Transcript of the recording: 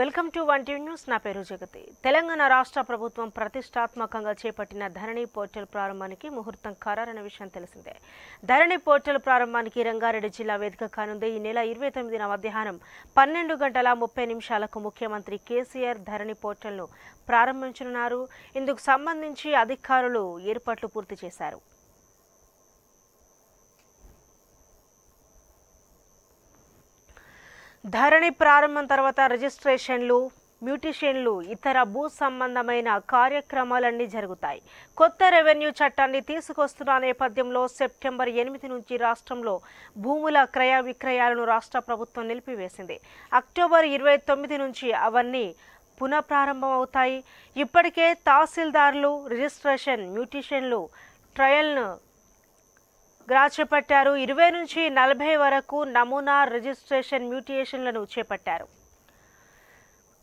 welcome to one TV news నా పేరు జగతి తెలంగాణ రాష్ట్ర ప్రభుత్వం ప్రతిష్టాత్మకంగా చేపట్టిన ధరణి పోర్టల్ ప్రారంభానికి ముహూర్తం ఖరారన్న విషయం తెలిసిందే ధరణి పోర్టల్ ప్రారంభానికి రంగారెడ్డి జిల్లా వేదిక కానుంది ఈ నెల ఇరవై తొమ్మిదిన మధ్యాహ్నం పన్నెండు గంటల ముప్పై నిమిషాలకు ముఖ్యమంత్రి కేసీఆర్ ధరణి పోర్టల్ను ప్రారంభించనున్నారు ఇందుకు సంబంధించి అధికారులు ఏర్పాట్లు పూర్తి చేశారు ధరణి ప్రారంభం తర్వాత రిజిస్ట్రేషన్లు మ్యూటిషియన్లు ఇతర భూ సంబంధమైన కార్యక్రమాలన్నీ జరుగుతాయి కొత్త రెవెన్యూ చట్టాన్ని తీసుకొస్తున్న నేపథ్యంలో సెప్టెంబర్ ఎనిమిది నుంచి రాష్ట్రంలో భూముల క్రయ విక్రయాలను రాష్ట్ర ప్రభుత్వం నిలిపివేసింది అక్టోబర్ ఇరవై తొమ్మిది నుంచి అవన్నీ పునఃప్రారంభమవుతాయి ఇప్పటికే తహసీల్దార్లు రిజిస్ట్రేషన్ మ్యూటిషన్లు ట్రయల్ను గా ఇరవై నుంచి నలభై వరకు నమూనా రిజిస్ట్రేషన్ మ్యూటేషన్లను చేపట్టారు